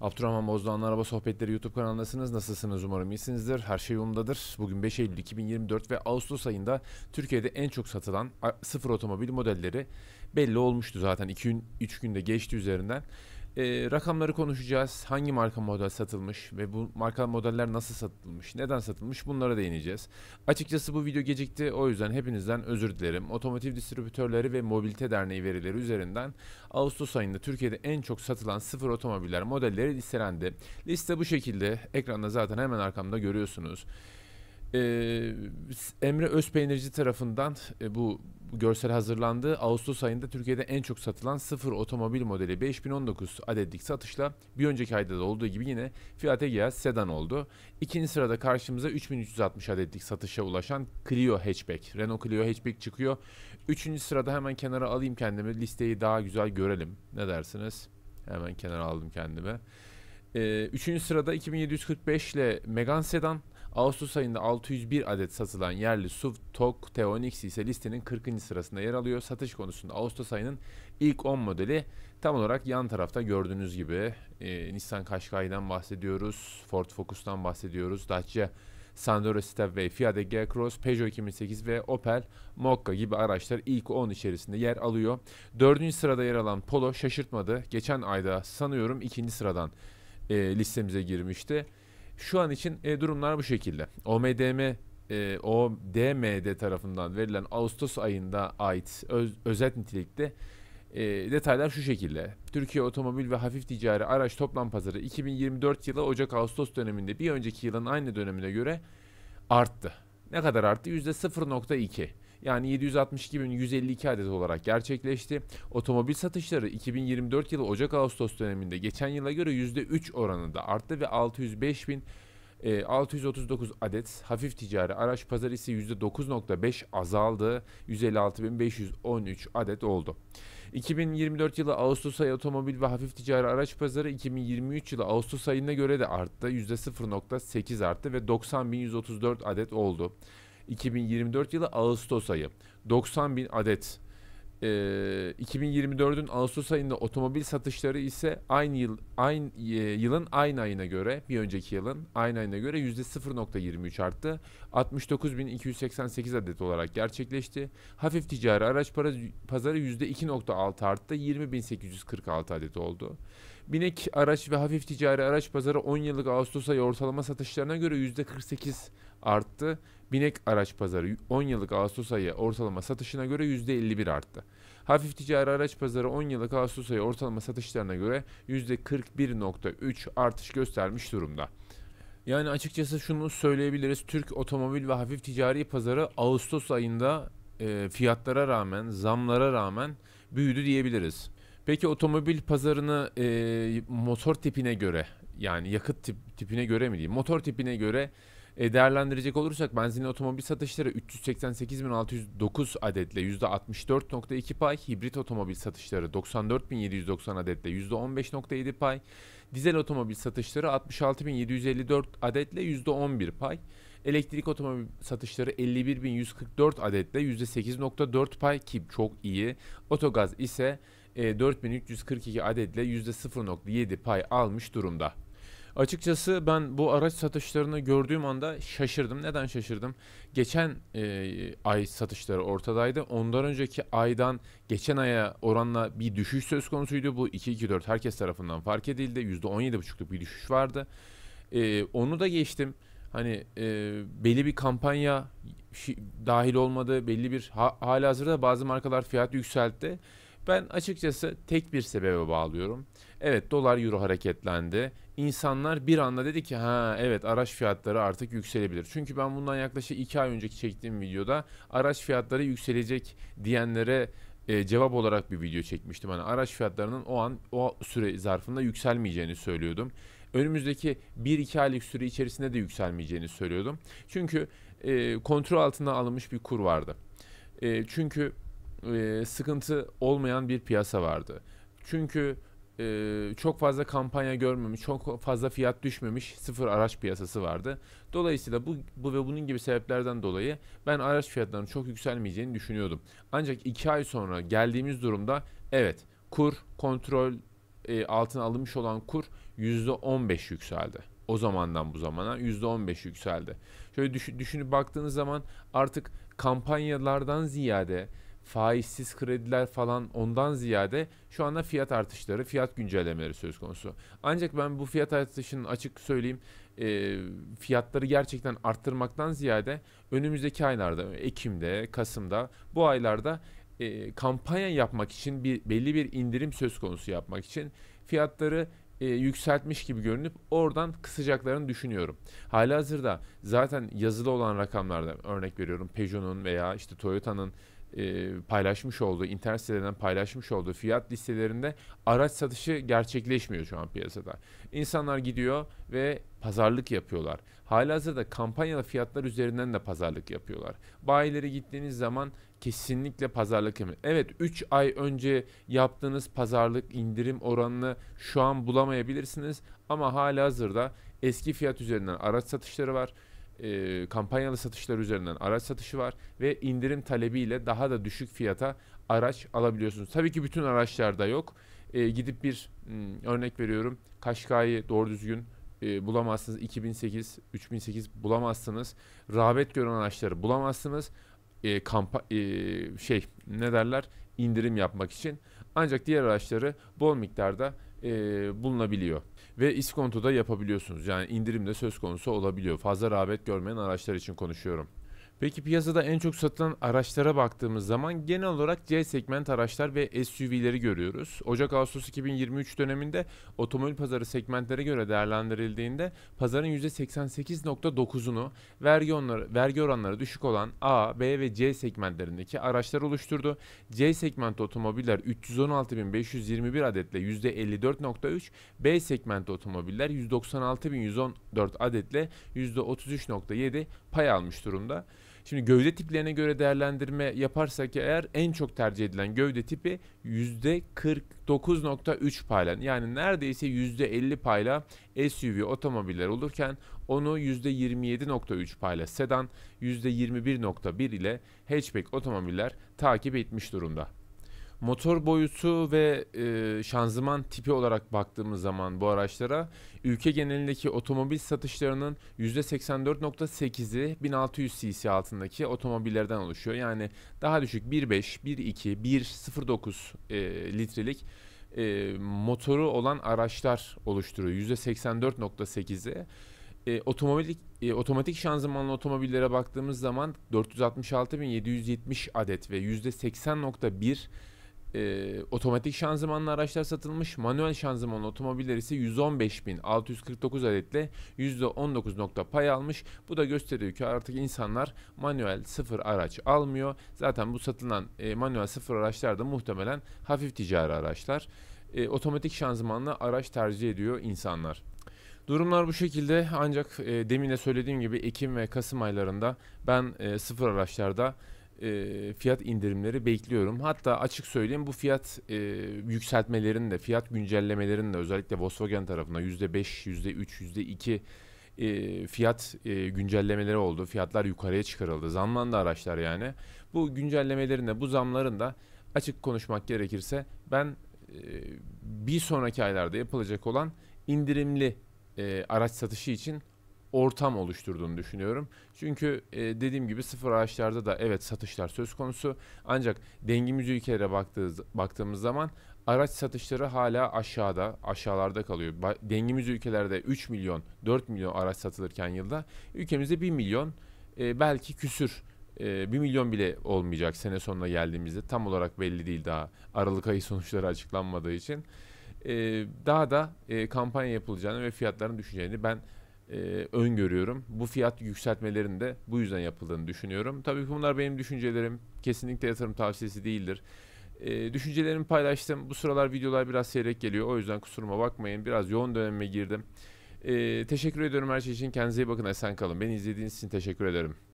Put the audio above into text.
Abdurrahman Bozdoğan'la Araba Sohbetleri YouTube kanalındasınız. Nasılsınız umarım iyisinizdir. Her şey yolundadır. Bugün 5 Eylül 2024 ve Ağustos ayında Türkiye'de en çok satılan sıfır otomobil modelleri belli olmuştu zaten. 2 gün 3 günde geçti üzerinden. Ee, rakamları konuşacağız. Hangi marka model satılmış ve bu marka modeller nasıl satılmış, neden satılmış bunlara değineceğiz. Açıkçası bu video gecikti o yüzden hepinizden özür dilerim. Otomotiv Distribütörleri ve Mobilite Derneği verileri üzerinden Ağustos ayında Türkiye'de en çok satılan sıfır otomobiller modelleri listelendi. Liste bu şekilde. Ekranda zaten hemen arkamda görüyorsunuz. Ee, Emre Özpeynirci tarafından e, bu görsel hazırlandı. Ağustos ayında Türkiye'de en çok satılan sıfır otomobil modeli 5019 adetlik satışla bir önceki ayda da olduğu gibi yine Fiat Egea sedan oldu. İkinci sırada karşımıza 3360 adetlik satışa ulaşan Clio hatchback, Renault Clio hatchback çıkıyor. Üçüncü sırada hemen kenara alayım kendimi listeyi daha güzel görelim. Ne dersiniz? Hemen kenara aldım kendimi. Ee, üçüncü sırada 2745 ile Megane sedan Ağustos ayında 601 adet satılan yerli SUV TOK T10X ise listenin 40. sırasında yer alıyor. Satış konusunda Ağustos ayının ilk 10 modeli tam olarak yan tarafta gördüğünüz gibi e, Nissan Qashqai'den bahsediyoruz, Ford Focus'tan bahsediyoruz, Dacia Sandero Stepway, Fiat G Cross, Peugeot 2008 ve Opel Mokka gibi araçlar ilk 10 içerisinde yer alıyor. Dördüncü sırada yer alan Polo şaşırtmadı. Geçen ayda sanıyorum ikinci sıradan e, listemize girmişti. Şu an için e, durumlar bu şekilde. OMDM e, ODMD tarafından verilen Ağustos ayında ait öz, özet nitelikte e, detaylar şu şekilde. Türkiye Otomobil ve Hafif Ticari Araç Toplam Pazarı 2024 yılı Ocak-Ağustos döneminde bir önceki yılın aynı dönemine göre arttı. Ne kadar arttı? %0.2 yani 762.152 adet olarak gerçekleşti. Otomobil satışları 2024 yılı Ocak-Ağustos döneminde geçen yıla göre %3 oranında arttı ve 605.639 e, adet hafif ticari araç pazarı ise %9.5 azaldı. 156.513 adet oldu. 2024 yılı Ağustos ayı otomobil ve hafif ticari araç pazarı 2023 yılı Ağustos ayına göre de arttı. %0.8 arttı ve 90.134 adet oldu. 2024 yılı Ağustos ayı 90 bin adet. E, ee, 2024'ün Ağustos ayında otomobil satışları ise aynı yıl aynı e, yılın aynı ayına göre bir önceki yılın aynı ayına göre yüzde %0.23 arttı. 69.288 adet olarak gerçekleşti. Hafif ticari araç para, pazarı %2.6 arttı. 20.846 adet oldu. Binek araç ve hafif ticari araç pazarı 10 yıllık Ağustos ayı ortalama satışlarına göre %48 arttı. Binek araç pazarı 10 yıllık Ağustos ayı ortalama satışına göre %51 arttı. Hafif ticari araç pazarı 10 yıllık Ağustos ayı ortalama satışlarına göre %41.3 artış göstermiş durumda. Yani açıkçası şunu söyleyebiliriz. Türk otomobil ve hafif ticari pazarı Ağustos ayında e, fiyatlara rağmen, zamlara rağmen büyüdü diyebiliriz. Peki otomobil pazarını e, motor tipine göre yani yakıt tip, tipine göre mi diyeyim? Motor tipine göre e, değerlendirecek olursak benzinli otomobil satışları 388.609 adetle %64.2 pay, hibrit otomobil satışları 94.790 adetle %15.7 pay, dizel otomobil satışları 66.754 adetle %11 pay. Elektrik otomobil satışları 51.144 adetle %8.4 pay ki çok iyi. Otogaz ise 4342 e, adetle %0.7 pay almış durumda. Açıkçası ben bu araç satışlarını gördüğüm anda şaşırdım. Neden şaşırdım? Geçen e, ay satışları ortadaydı. Ondan önceki aydan geçen aya oranla bir düşüş söz konusuydu. Bu 224 herkes tarafından fark edildi. %17,5'luk bir düşüş vardı. E, onu da geçtim. Hani e, belli bir kampanya dahil olmadı. Belli bir ha, hazırda bazı markalar fiyat yükseltti. Ben açıkçası tek bir sebebe bağlıyorum. Evet dolar euro hareketlendi. İnsanlar bir anda dedi ki ha evet araç fiyatları artık yükselebilir. Çünkü ben bundan yaklaşık 2 ay önceki çektiğim videoda araç fiyatları yükselecek diyenlere e, cevap olarak bir video çekmiştim. Hani araç fiyatlarının o an o süre zarfında yükselmeyeceğini söylüyordum. Önümüzdeki 1-2 aylık süre içerisinde de yükselmeyeceğini söylüyordum. Çünkü e, kontrol altına alınmış bir kur vardı. E, çünkü sıkıntı olmayan bir piyasa vardı. Çünkü çok fazla kampanya görmemiş, çok fazla fiyat düşmemiş sıfır araç piyasası vardı. Dolayısıyla bu, bu ve bunun gibi sebeplerden dolayı ben araç fiyatlarının çok yükselmeyeceğini düşünüyordum. Ancak iki ay sonra geldiğimiz durumda evet kur kontrol altına alınmış olan kur %15 yükseldi. O zamandan bu zamana %15 yükseldi. Şöyle düşünüp baktığınız zaman artık kampanyalardan ziyade faizsiz krediler falan ondan ziyade şu anda fiyat artışları, fiyat güncellemeleri söz konusu. Ancak ben bu fiyat artışının açık söyleyeyim e, fiyatları gerçekten arttırmaktan ziyade önümüzdeki aylarda, Ekim'de, Kasım'da bu aylarda e, kampanya yapmak için bir belli bir indirim söz konusu yapmak için fiyatları e, yükseltmiş gibi görünüp oradan kısacaklarını düşünüyorum. Halihazırda zaten yazılı olan rakamlarda örnek veriyorum Peugeot'un veya işte Toyota'nın e, paylaşmış olduğu, internet sitelerinden paylaşmış olduğu fiyat listelerinde araç satışı gerçekleşmiyor şu an piyasada. İnsanlar gidiyor ve pazarlık yapıyorlar. Halihazırda kampanyalı fiyatlar üzerinden de pazarlık yapıyorlar. Bayilere gittiğiniz zaman kesinlikle pazarlık yapın. Evet 3 ay önce yaptığınız pazarlık indirim oranını şu an bulamayabilirsiniz ama halihazırda eski fiyat üzerinden araç satışları var e, kampanyalı satışlar üzerinden araç satışı var ve indirim talebiyle daha da düşük fiyata araç alabiliyorsunuz. Tabii ki bütün araçlarda yok. E, gidip bir m, hmm, örnek veriyorum Kaşkay'ı doğru düzgün e, bulamazsınız. 2008, 3008 bulamazsınız. Rağbet gören araçları bulamazsınız. E, kampa e, şey ne derler indirim yapmak için. Ancak diğer araçları bol miktarda e, bulunabiliyor ve iskonto da yapabiliyorsunuz. Yani indirim de söz konusu olabiliyor. Fazla rağbet görmeyen araçlar için konuşuyorum. Peki piyasada en çok satılan araçlara baktığımız zaman genel olarak C segment araçlar ve SUV'leri görüyoruz. Ocak-Ağustos 2023 döneminde otomobil pazarı segmentlere göre değerlendirildiğinde pazarın %88.9'unu vergi, onları, vergi oranları düşük olan A, B ve C segmentlerindeki araçlar oluşturdu. C segment otomobiller 316.521 adetle %54.3, B segment otomobiller 196.114 adetle %33.7 pay almış durumda. Şimdi gövde tiplerine göre değerlendirme yaparsak eğer en çok tercih edilen gövde tipi %49.3 payla yani neredeyse %50 payla SUV otomobiller olurken onu %27.3 payla sedan, %21.1 ile hatchback otomobiller takip etmiş durumda. Motor boyutu ve e, şanzıman tipi olarak baktığımız zaman bu araçlara ülke genelindeki otomobil satışlarının %84.8'i 1600 cc altındaki otomobillerden oluşuyor. Yani daha düşük 1.5, 1.2, 1.09 e, litrelik e, motoru olan araçlar oluşturuyor. %84.8'i. E, otomobil e, otomatik şanzımanlı otomobillere baktığımız zaman 466.770 adet ve %80.1 e, otomatik şanzımanlı araçlar satılmış. Manuel şanzımanlı otomobiller ise 115.649 adetle %19 pay almış. Bu da gösteriyor ki artık insanlar manuel sıfır araç almıyor. Zaten bu satılan e, manuel sıfır araçlar da muhtemelen hafif ticari araçlar. E, otomatik şanzımanlı araç tercih ediyor insanlar. Durumlar bu şekilde ancak e, demin de söylediğim gibi Ekim ve Kasım aylarında ben e, sıfır araçlarda e, fiyat indirimleri bekliyorum. Hatta açık söyleyeyim bu fiyat e, yükseltmelerinin de fiyat güncellemelerinin de özellikle Volkswagen tarafında %5, %3, %2 e, fiyat e, güncellemeleri oldu. Fiyatlar yukarıya çıkarıldı. Zamlandı araçlar yani. Bu güncellemelerin de bu zamların da açık konuşmak gerekirse ben e, bir sonraki aylarda yapılacak olan indirimli e, araç satışı için ortam oluşturduğunu düşünüyorum. Çünkü e, dediğim gibi sıfır araçlarda da evet satışlar söz konusu. Ancak dengimiz ülkelere baktığımız, baktığımız zaman araç satışları hala aşağıda, aşağılarda kalıyor. Ba dengimiz ülkelerde 3 milyon, 4 milyon araç satılırken yılda ülkemizde 1 milyon e, belki küsür e, 1 milyon bile olmayacak sene sonuna geldiğimizde. Tam olarak belli değil daha. Aralık ayı sonuçları açıklanmadığı için. E, daha da e, kampanya yapılacağını ve fiyatların düşeceğini ben e, öngörüyorum. Bu fiyat yükseltmelerin de bu yüzden yapıldığını düşünüyorum. Tabii ki bunlar benim düşüncelerim. Kesinlikle yatırım tavsiyesi değildir. E, düşüncelerimi paylaştım. Bu sıralar videolar biraz seyrek geliyor. O yüzden kusuruma bakmayın. Biraz yoğun döneme girdim. E, teşekkür ediyorum her şey için. Kendinize iyi bakın. Esen kalın. Beni izlediğiniz için teşekkür ederim.